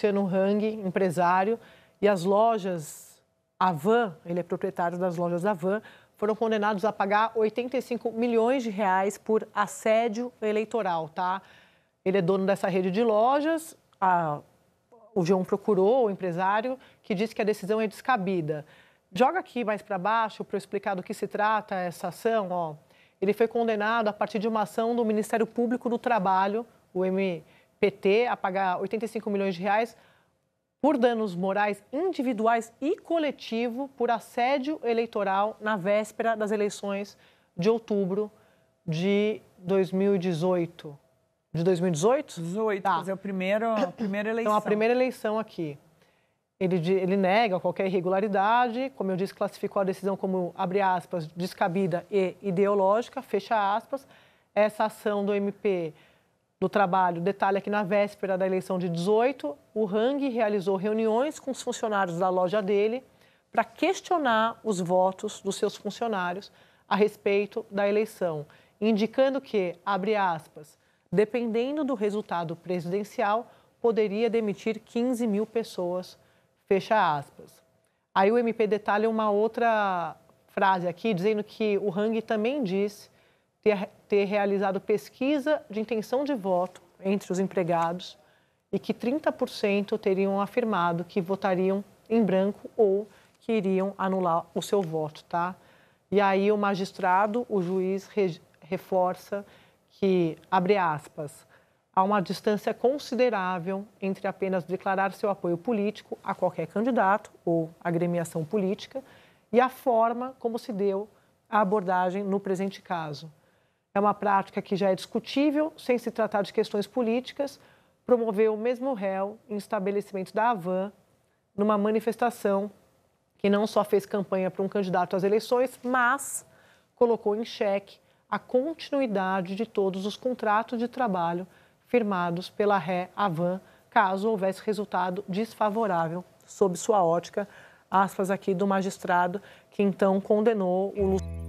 Luciano Hang, empresário, e as lojas Avan, ele é proprietário das lojas Avan, foram condenados a pagar 85 milhões de reais por assédio eleitoral, tá? Ele é dono dessa rede de lojas, a, o João procurou o empresário, que disse que a decisão é descabida. Joga aqui mais para baixo para eu explicar do que se trata essa ação, ó. Ele foi condenado a partir de uma ação do Ministério Público do Trabalho, o MP. PT a pagar 85 milhões de reais por danos morais individuais e coletivo por assédio eleitoral na véspera das eleições de outubro de 2018. De 2018? 18, tá. é o primeiro, a primeira eleição. Então, a primeira eleição aqui. Ele, ele nega qualquer irregularidade, como eu disse, classificou a decisão como, abre aspas, descabida e ideológica, fecha aspas. Essa ação do MP do Trabalho detalha que na véspera da eleição de 18, o Hang realizou reuniões com os funcionários da loja dele para questionar os votos dos seus funcionários a respeito da eleição, indicando que, abre aspas, dependendo do resultado presidencial, poderia demitir 15 mil pessoas, fecha aspas. Aí o MP detalha uma outra frase aqui, dizendo que o Hang também disse ter, ter realizado pesquisa de intenção de voto entre os empregados e que 30% teriam afirmado que votariam em branco ou que iriam anular o seu voto, tá? E aí o magistrado, o juiz re, reforça que, abre aspas, há uma distância considerável entre apenas declarar seu apoio político a qualquer candidato ou agremiação política e a forma como se deu a abordagem no presente caso. É uma prática que já é discutível, sem se tratar de questões políticas, promoveu o mesmo réu em estabelecimento da Havan, numa manifestação que não só fez campanha para um candidato às eleições, mas colocou em xeque a continuidade de todos os contratos de trabalho firmados pela Ré Avan, caso houvesse resultado desfavorável sob sua ótica, aspas aqui do magistrado que então condenou o